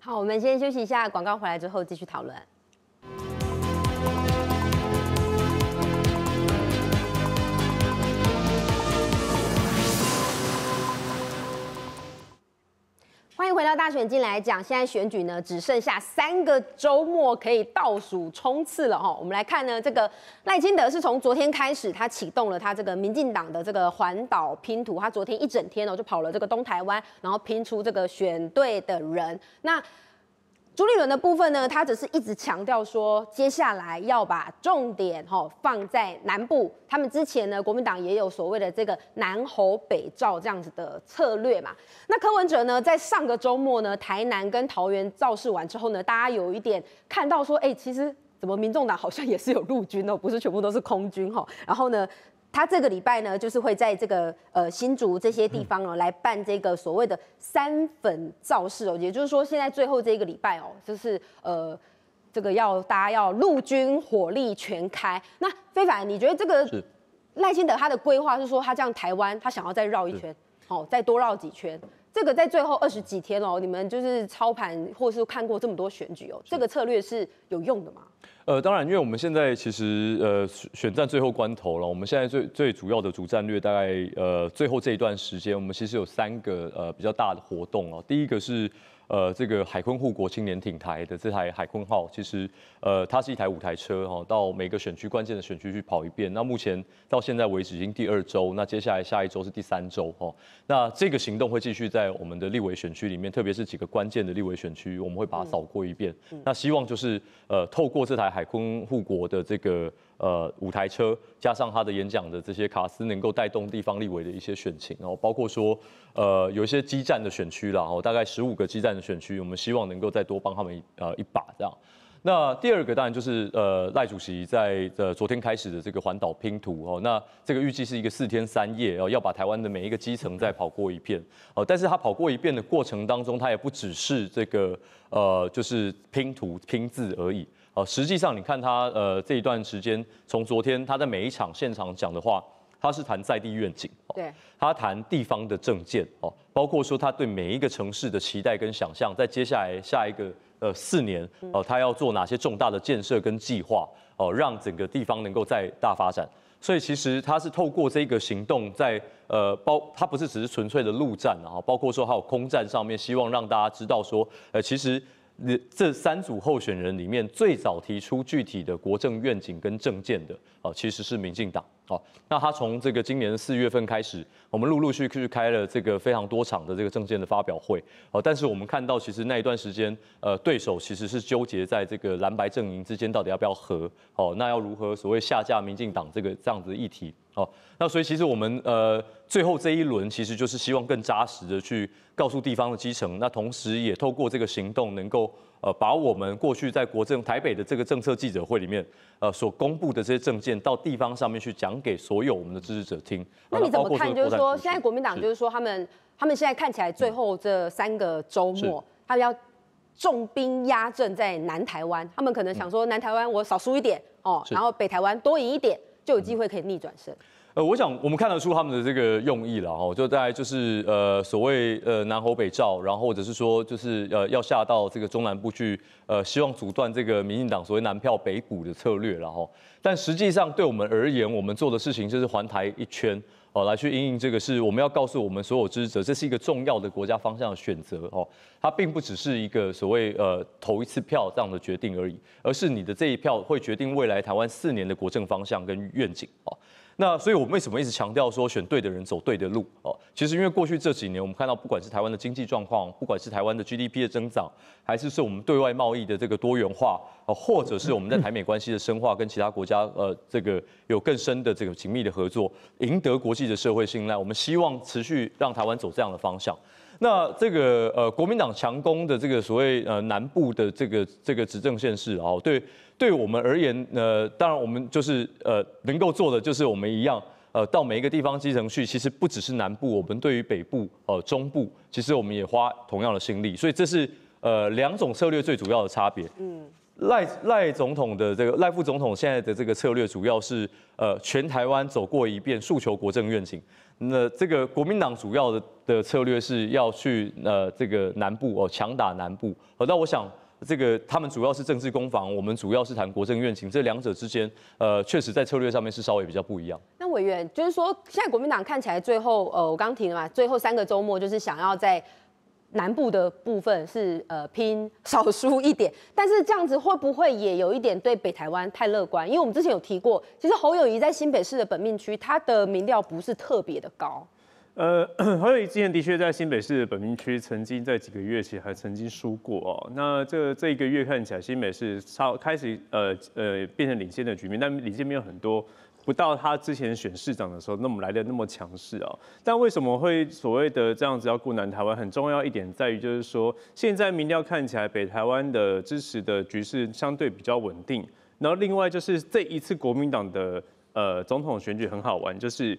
好，我们先休息一下，广告回来之后继续讨论。回到大选进来讲，现在选举呢只剩下三个周末可以倒数冲刺了哈。我们来看呢，这个赖清德是从昨天开始，他启动了他这个民进党的这个环岛拼图，他昨天一整天哦就跑了这个东台湾，然后拼出这个选对的人那。朱立伦的部分呢，他只是一直强调说，接下来要把重点哈放在南部。他们之前呢，国民党也有所谓的这个南侯北赵这样子的策略嘛。那柯文哲呢，在上个周末呢，台南跟桃园造势完之后呢，大家有一点看到说，哎，其实怎么民众党好像也是有陆军哦，不是全部都是空军哈。然后呢？他这个礼拜呢，就是会在这个呃新竹这些地方哦，来办这个所谓的三粉造势哦，也就是说，现在最后这个礼拜哦，就是呃这个要大家要陆军火力全开。那非凡，你觉得这个赖清德他的规划是说，他这样台湾，他想要再绕一圈，哦，再多绕几圈？这个在最后二十几天哦，你们就是操盘或是看过这么多选举哦，这个策略是有用的吗？呃，当然，因为我们现在其实呃选选战最后关头了，我们现在最最主要的主战略，大概呃最后这一段时间，我们其实有三个呃比较大的活动哦，第一个是。呃，这个海坤护国青年挺台的这台海坤号，其实呃，它是一台五台车哦，到每个选区关键的选区去跑一遍。那目前到现在为止已经第二周，那接下来下一周是第三周哦。那这个行动会继续在我们的立委选区里面，特别是几个关键的立委选区，我们会把它扫过一遍。那希望就是呃，透过这台海坤护国的这个。呃，五台车加上他的演讲的这些卡斯，能够带动地方立委的一些选情，然后包括说，呃，有一些基站的选区啦，哦，大概十五个基站的选区，我们希望能够再多帮他们呃一把这样。那第二个当然就是呃赖主席在呃昨天开始的这个环岛拼图哦，那这个预计是一个四天三夜哦，要把台湾的每一个基层再跑过一遍哦，但是他跑过一遍的过程当中，他也不只是这个呃就是拼图拼字而已。呃，实际上你看他，呃，这一段时间从昨天他在每一场现场讲的话，他是谈在地愿景，对，他谈地方的政见，哦，包括说他对每一个城市的期待跟想象，在接下来下一个呃四年，哦，他要做哪些重大的建设跟计划，哦，让整个地方能够再大发展。所以其实他是透过这个行动，在呃，包他不是只是纯粹的陆战啊，包括说还有空战上面，希望让大家知道说，呃，其实。这这三组候选人里面，最早提出具体的国政愿景跟政见的。其实是民进党哦，那他从这个今年四月份开始，我们陆陆续续开了这个非常多场的这个政见的发表会哦，但是我们看到其实那一段时间，呃，对手其实是纠结在这个蓝白阵营之间到底要不要和哦，那要如何所谓下架民进党这个这样子的议题哦，那所以其实我们呃最后这一轮其实就是希望更扎实的去告诉地方的基层，那同时也透过这个行动能够。呃，把我们过去在国政台北的这个政策记者会里面，呃，所公布的这些证件到地方上面去讲给所有我们的支持者听。那你怎么看？就是说，现在国民党就是说，他们他们现在看起来，最后这三个周末，他们要重兵压阵在南台湾，他们可能想说，南台湾我少输一点哦，然后北台湾多赢一点，就有机会可以逆转胜。呃，我想我们看得出他们的这个用意了哈，就在就是呃所谓呃南侯北赵，然后或者是说就是呃要下到这个中南部去，呃希望阻断这个民进党所谓南票北股的策略然哈。但实际上对我们而言，我们做的事情就是环台一圈哦来去应应这个，是我们要告诉我们所有支持者，这是一个重要的国家方向的选择哦，它并不只是一个所谓呃投一次票这样的决定而已，而是你的这一票会决定未来台湾四年的国政方向跟愿景哦。那所以，我们为什么一直强调说选对的人走对的路？哦，其实因为过去这几年，我们看到不管是台湾的经济状况，不管是台湾的 GDP 的增长，还是是我们对外贸易的这个多元化，哦，或者是我们在台美关系的深化，跟其他国家呃这个有更深的这个紧密的合作，赢得国际的社会信赖，我们希望持续让台湾走这样的方向。那这个呃，国民党强攻的这个所谓呃南部的这个这个执政县市哦，对，对我们而言呃，当然我们就是呃能够做的就是我们一样呃到每一个地方基层去，其实不只是南部，我们对于北部呃中部，其实我们也花同样的心力，所以这是呃两种策略最主要的差别。嗯。赖赖总统的这个赖副总统现在的这个策略，主要是呃全台湾走过一遍，诉求国政愿景。那这个国民党主要的的策略是要去呃这个南部哦，强打南部。好，那我想这个他们主要是政治攻防，我们主要是谈国政愿景，这两者之间呃确实，在策略上面是稍微比较不一样。那委员就是说，现在国民党看起来最后呃，我刚提了嘛，最后三个周末就是想要在。南部的部分是呃拼少输一点，但是这样子会不会也有一点对北台湾太乐观？因为我们之前有提过，其实侯友谊在新北市的本命区，他的民调不是特别的高。呃，侯友谊之前的确在新北市的本命区，曾经在几个月前还曾经输过哦。那这这一个月看起来新北市超开始呃呃变成领先的局面，但领先没有很多。不到他之前选市长的时候，那么来的那么强势啊。但为什么会所谓的这样子要顾南台湾？很重要一点在于就是说，现在民调看起来北台湾的支持的局势相对比较稳定。然后另外就是这一次国民党的呃总统选举很好玩，就是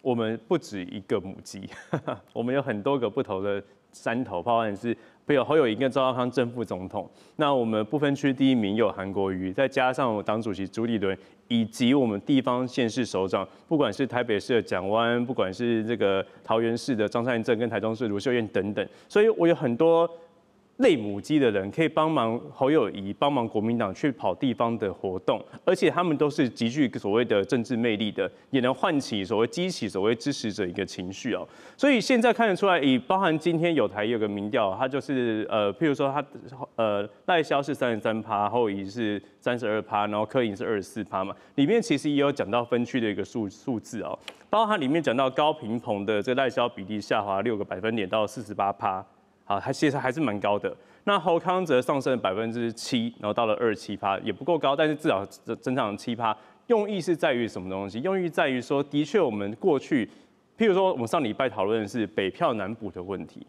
我们不止一个母鸡，我们有很多个不同的山头，包含是。有侯友宜跟赵少康正副总统。那我们不分区第一名有韩国瑜，再加上党主席朱立伦，以及我们地方县市首长，不管是台北市的蒋万，不管是这个桃园市的张善政跟台中市卢秀燕等等。所以我有很多。类母鸡的人可以帮忙侯友谊帮忙国民党去跑地方的活动，而且他们都是极具所谓的政治魅力的，也能唤起所谓激起所谓支持者一个情绪哦。所以现在看得出来，以包含今天有台有个民调，他就是呃，譬如说他呃赖萧是三十三趴，侯友谊是三十二趴，然后柯尹是二十四趴嘛。里面其实也有讲到分区的一个数数字哦，包含里面讲到高平蓬的这个赖萧比例下滑六个百分点到四十八趴。啊，它其实还是蛮高的。那侯康则上升了百分之七，然后到了二七趴，也不够高，但是至少增长七趴。用意是在于什么东西？用意在于说，的确我们过去，譬如说我们上礼拜讨论的是北票南补的问题。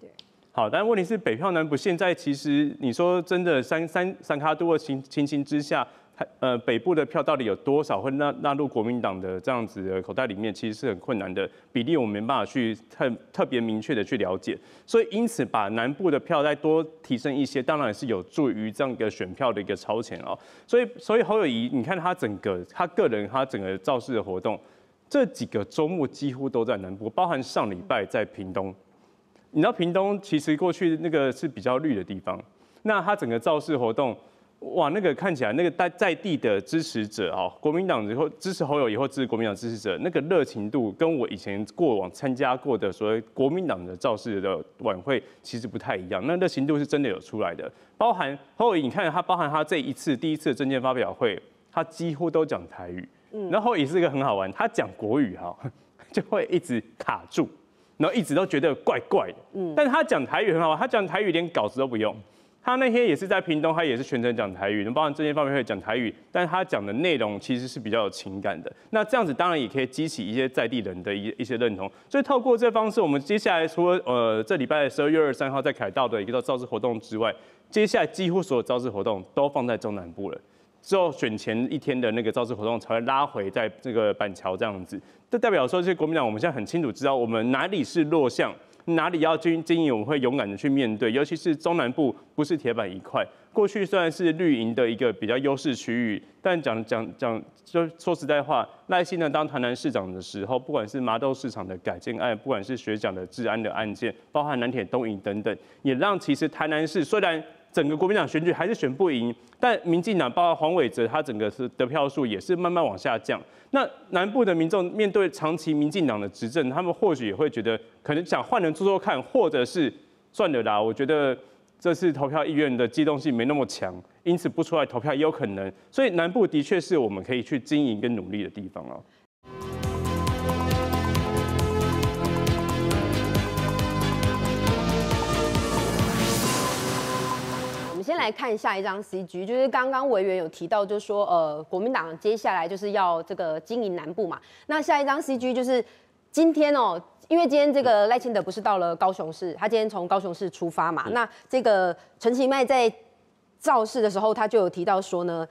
好，但问题是北票南补，现在其实你说真的三三三卡多的情情形之下。呃，北部的票到底有多少会纳纳入国民党的这样子的口袋里面，其实是很困难的比例，我们没办法去特特别明确的去了解。所以因此，把南部的票再多提升一些，当然是有助于这样一个选票的一个超前哦。所以所以侯友谊，你看他整个他个人他整个造势的活动，这几个周末几乎都在南部，包含上礼拜在屏东。你知道屏东其实过去那个是比较绿的地方，那他整个造势活动。哇，那个看起来那个在在地的支持者啊，国民党以后支持侯友以后支持国民党支持者，那个热情度跟我以前过往参加过的所谓国民党的造势的晚会其实不太一样。那热情度是真的有出来的，包含侯友，你看他包含他这一次第一次政见发表会，他几乎都讲台语，然后也是一个很好玩，他讲国语哈 就会一直卡住，然后一直都觉得怪怪的，但是他讲台语很好玩，他讲台语连稿子都不用。他那天也是在屏东，他也是全程讲台语，包含这些方面会讲台语，但是他讲的内容其实是比较有情感的。那这样子当然也可以激起一些在地人的一一些认同。所以透过这方式，我们接下来除了呃这礼拜的十二月二十三号在凯道的一个造势活动之外，接下来几乎所有造势活动都放在中南部了。之后选前一天的那个造势活动才会拉回在这个板桥这样子。这代表说，这国民党我们现在很清楚知道我们哪里是弱项。哪里要经经营，我会勇敢的去面对。尤其是中南部不是铁板一块，过去虽然是绿营的一个比较优势区域，但讲讲讲，就说实在话，赖幸呢当台南市长的时候，不管是麻豆市场的改建案，不管是学长的治安的案件，包含南铁、东营等等，也让其实台南市虽然。整个国民党选举还是选不赢，但民进党包括黄伟哲，他整个是得票数也是慢慢往下降。那南部的民众面对长期民进党的执政，他们或许也会觉得可能想换人做做看，或者是算了啦。我觉得这次投票意愿的机动性没那么强，因此不出来投票也有可能。所以南部的确是我们可以去经营跟努力的地方啊。先来看下一张 CG，就是刚刚委员有提到，就是说，呃，国民党接下来就是要这个经营南部嘛。那下一张 CG 就是今天哦，因为今天这个赖清德不是到了高雄市，他今天从高雄市出发嘛。那这个陈其迈在造势的时候，他就有提到说呢，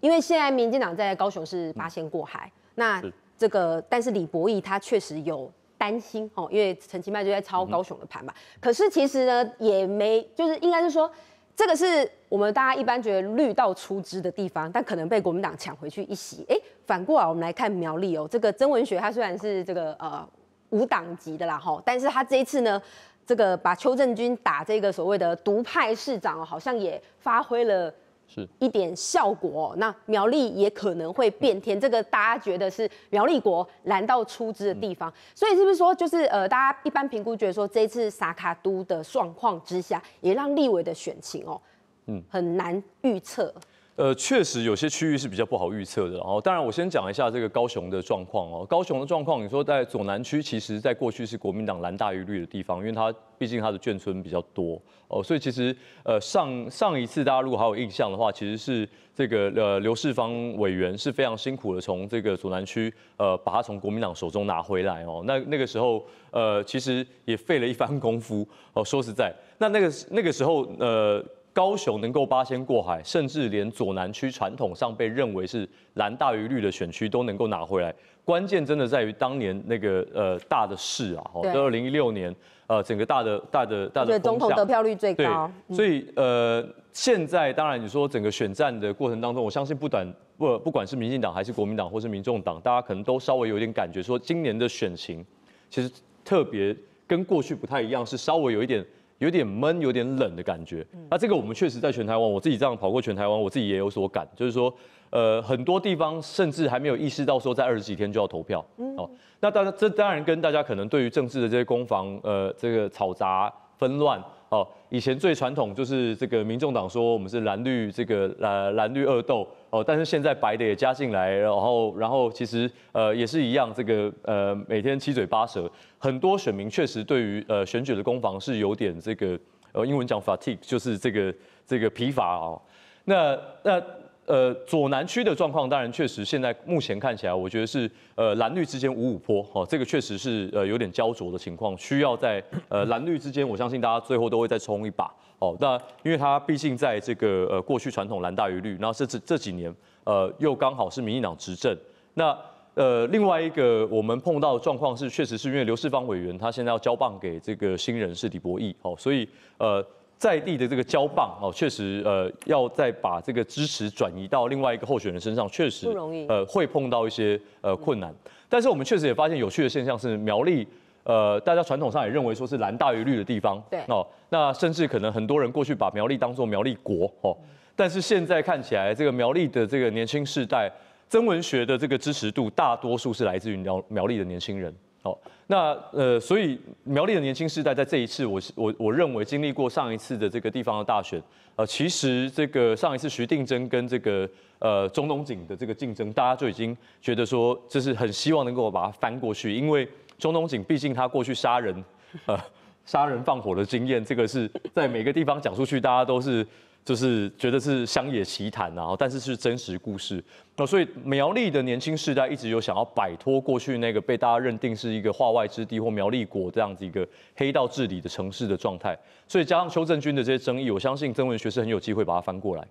因为现在民进党在高雄市八仙过海，那这个但是李博义他确实有担心哦，因为陈其迈就在抄高雄的盘嘛。可是其实呢，也没就是应该是说。这个是我们大家一般觉得绿到出枝的地方，但可能被国民党抢回去一席。哎，反过来我们来看苗栗哦，这个曾文学他虽然是这个呃无党籍的啦吼，但是他这一次呢，这个把邱正军打这个所谓的独派市长，好像也发挥了。是一点效果，那苗栗也可能会变天，这个大家觉得是苗栗国蓝到出资的地方，所以是不是说就是呃，大家一般评估觉得说，这次萨卡都的状况之下，也让立委的选情哦，嗯，很难预测。呃，确实有些区域是比较不好预测的。然后，当然我先讲一下这个高雄的状况哦。高雄的状况，你说在左南区，其实在过去是国民党蓝大于绿的地方，因为它毕竟它的眷村比较多哦。所以其实，呃，上上一次大家如果还有印象的话，其实是这个呃刘世芳委员是非常辛苦的从这个左南区呃把它从国民党手中拿回来哦。那那个时候，呃，其实也费了一番功夫哦。说实在，那那个那个时候，呃。高雄能够八仙过海，甚至连左南区传统上被认为是蓝大于绿的选区都能够拿回来，关键真的在于当年那个呃大的市啊，哦，二零一六年，呃整个大的大的大的，总统得票率最高，对，所以呃现在当然你说整个选战的过程当中，我相信不短不不管是民进党还是国民党或是民众党，大家可能都稍微有点感觉说今年的选情其实特别跟过去不太一样，是稍微有一点。有点闷，有点冷的感觉。那这个我们确实在全台湾，我自己这样跑过全台湾，我自己也有所感，就是说，呃，很多地方甚至还没有意识到说在二十几天就要投票。哦，那当然，这当然跟大家可能对于政治的这些攻防，呃，这个嘈杂纷乱。哦，以前最传统就是这个民众党说我们是蓝绿这个蓝蓝绿二斗哦，但是现在白的也加进来，然后然后其实呃也是一样，这个呃每天七嘴八舌，很多选民确实对于呃选举的攻防是有点这个呃英文讲 fatigue，就是这个这个疲乏哦。那那。呃，左南区的状况，当然确实现在目前看起来，我觉得是呃蓝绿之间五五坡哦，这个确实是呃有点焦灼的情况，需要在呃 蓝绿之间，我相信大家最后都会再冲一把哦。那因为它毕竟在这个呃过去传统蓝大于绿，然后这这这几年呃又刚好是民进党执政，那呃另外一个我们碰到的状况是，确实是因为刘世芳委员他现在要交棒给这个新人是李博义哦，所以呃。在地的这个交棒哦，确实呃，要再把这个支持转移到另外一个候选人身上，确实不容易，呃，会碰到一些呃困难。但是我们确实也发现有趣的现象是，苗栗呃，大家传统上也认为说是蓝大于绿的地方，对哦，那甚至可能很多人过去把苗栗当做苗栗国哦，但是现在看起来，这个苗栗的这个年轻世代，真文学的这个支持度，大多数是来自于苗苗栗的年轻人。哦，那呃，所以苗栗的年轻世代在这一次，我是我我认为经历过上一次的这个地方的大选，呃，其实这个上一次徐定珍跟这个呃中东锦的这个竞争，大家就已经觉得说，就是很希望能够把它翻过去，因为中东锦毕竟他过去杀人，呃，杀人放火的经验，这个是在每个地方讲出去，大家都是。就是觉得是乡野奇谈，然后但是是真实故事，那所以苗栗的年轻世代一直有想要摆脱过去那个被大家认定是一个化外之地或苗栗国这样子一个黑道治理的城市的状态，所以加上邱正军的这些争议，我相信曾文学是很有机会把它翻过来。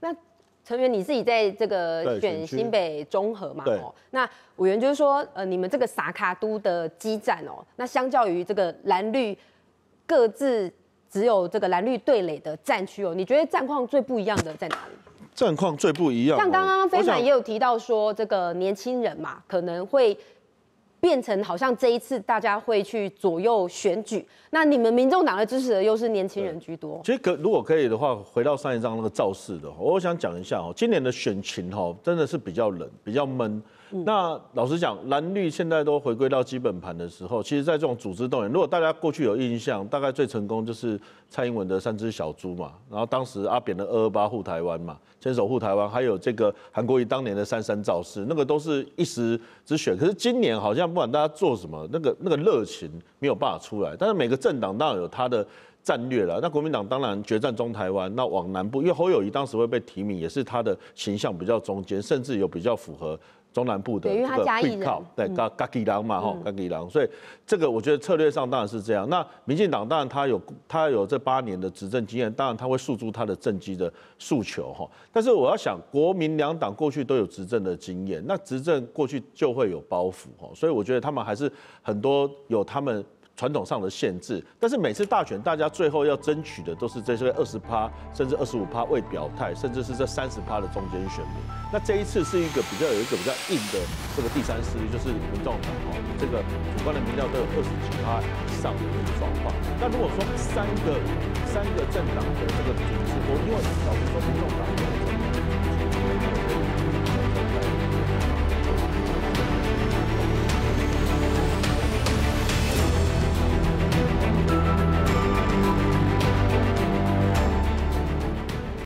那成元你自己在这个选新北综合嘛，哦，那委员就是说，呃，你们这个撒卡都的激战哦，那相较于这个蓝绿各自。只有这个蓝绿对垒的战区哦，你觉得战况最不一样的在哪里？战况最不一样，像刚刚飞凡也有提到说，这个年轻人嘛，可能会。变成好像这一次大家会去左右选举，那你们民众党的支持者又是年轻人居多。其实可如果可以的话，回到上一张那个造势的，我想讲一下哦，今年的选情哈真的是比较冷，比较闷。那老实讲，蓝绿现在都回归到基本盘的时候，其实，在这种组织动员，如果大家过去有印象，大概最成功就是蔡英文的三只小猪嘛，然后当时阿扁的二二八护台湾嘛，牵手护台湾，还有这个韩国瑜当年的三三造势，那个都是一时之选。可是今年好像。不管大家做什么，那个那个热情没有办法出来。但是每个政党当然有他的战略了。那国民党当然决战中台湾，那往南部，因为侯友谊当时会被提名，也是他的形象比较中间，甚至有比较符合。中南部的靠对嘎嘎吉郎嘛吼，嘎吉郎，所以这个我觉得策略上当然是这样。那民进党当然他有他有这八年的执政经验，当然他会诉诸他的政绩的诉求哈。但是我要想，国民两党过去都有执政的经验，那执政过去就会有包袱哈，所以我觉得他们还是很多有他们。传统上的限制，但是每次大选，大家最后要争取的都是这些二十趴，甚至二十五趴未表态，甚至是这三十趴的中间选民。那这一次是一个比较有一个比较硬的这个第三势力，就是民众党哈，这个主观的民调都有二十几趴以上的这个状况。那如果说三个三个政党的这个主持波，因为老实说民众党。